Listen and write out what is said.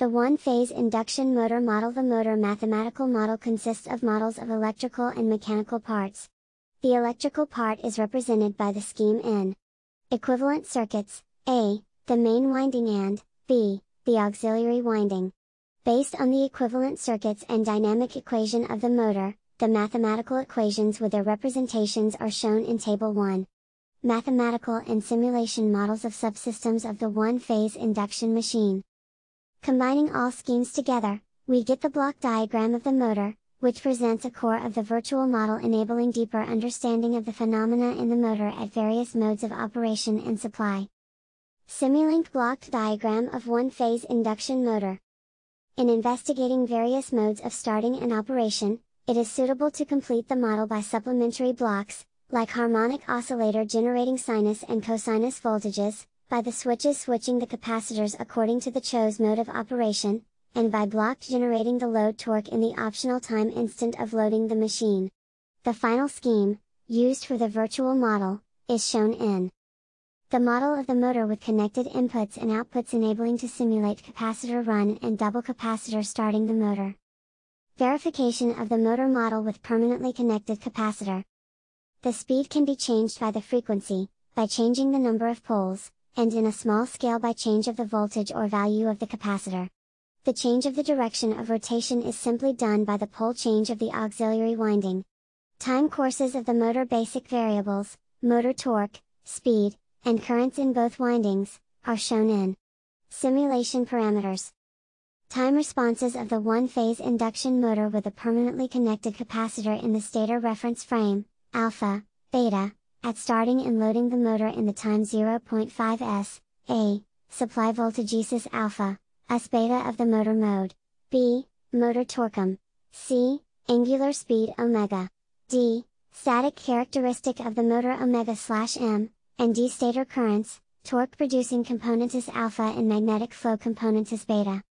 The one-phase induction motor model The motor mathematical model consists of models of electrical and mechanical parts. The electrical part is represented by the scheme in equivalent circuits, A, the main winding and, B, the auxiliary winding. Based on the equivalent circuits and dynamic equation of the motor, the mathematical equations with their representations are shown in Table 1. Mathematical and simulation models of subsystems of the one-phase induction machine. Combining all schemes together, we get the block diagram of the motor, which presents a core of the virtual model enabling deeper understanding of the phenomena in the motor at various modes of operation and supply. Simulink blocked diagram of one-phase induction motor. In investigating various modes of starting and operation, it is suitable to complete the model by supplementary blocks, like harmonic oscillator generating sinus and cosinus voltages, by the switches switching the capacitors according to the chose mode of operation, and by block generating the load torque in the optional time instant of loading the machine. The final scheme, used for the virtual model, is shown in the model of the motor with connected inputs and outputs enabling to simulate capacitor run and double capacitor starting the motor. Verification of the motor model with permanently connected capacitor. The speed can be changed by the frequency, by changing the number of poles, and in a small scale by change of the voltage or value of the capacitor. The change of the direction of rotation is simply done by the pole change of the auxiliary winding. Time courses of the motor basic variables, motor torque, speed, and currents in both windings, are shown in Simulation parameters Time responses of the one-phase induction motor with a permanently connected capacitor in the stator reference frame, alpha, beta, at starting and loading the motor in the time 0.5s, a, supply voltagesis alpha, s beta of the motor mode, b, motor torque, c, angular speed omega, d, static characteristic of the motor omega slash m, and d stator currents, torque producing componentis alpha and magnetic flow componentis beta.